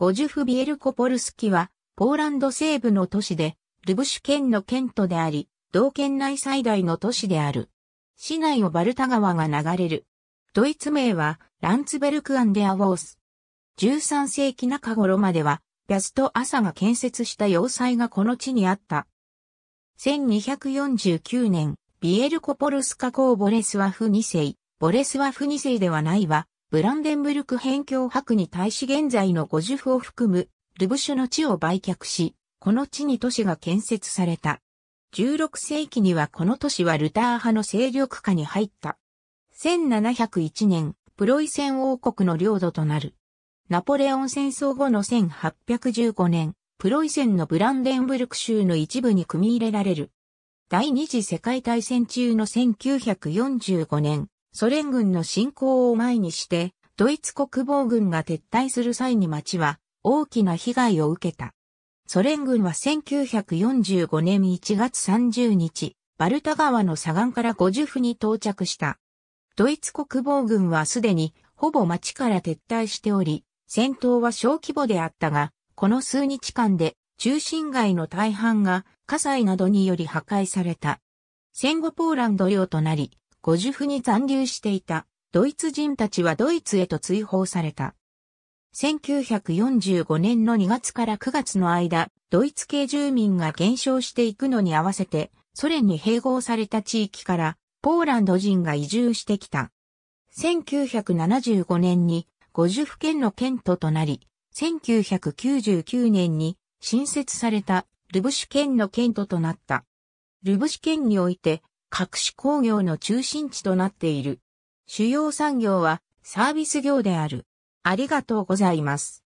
ゴジュフビエルコポルスキは、ポーランド西部の都市で、ルブシュ県の県都であり、同県内最大の都市である。市内をバルタ川が流れる。ドイツ名は、ランツベルクアンデアウォース。13世紀中頃までは、ピャストアサが建設した要塞がこの地にあった。1249年、ビエルコポルスカ公ボレスワフ2世、ボレスワフ2世ではないわ、ブランデンブルク辺境白に対し現在の五樹府を含むルブシュの地を売却し、この地に都市が建設された。16世紀にはこの都市はルター派の勢力下に入った。1701年、プロイセン王国の領土となる。ナポレオン戦争後の1815年、プロイセンのブランデンブルク州の一部に組み入れられる。第二次世界大戦中の1945年、ソ連軍の侵攻を前にして、ドイツ国防軍が撤退する際に町は大きな被害を受けた。ソ連軍は1945年1月30日、バルタ川の左岸から50府に到着した。ドイツ国防軍はすでにほぼ町から撤退しており、戦闘は小規模であったが、この数日間で中心街の大半が火災などにより破壊された。戦後ポーランド領となり、ゴジュフに残留していたドイツ人たちはドイツへと追放された。1945年の2月から9月の間、ドイツ系住民が減少していくのに合わせて、ソ連に併合された地域から、ポーランド人が移住してきた。1975年に、五0府県の県都となり、1999年に新設されたルブシュ県の県都となった。ルブシュ県において、各種工業の中心地となっている。主要産業はサービス業である。ありがとうございます。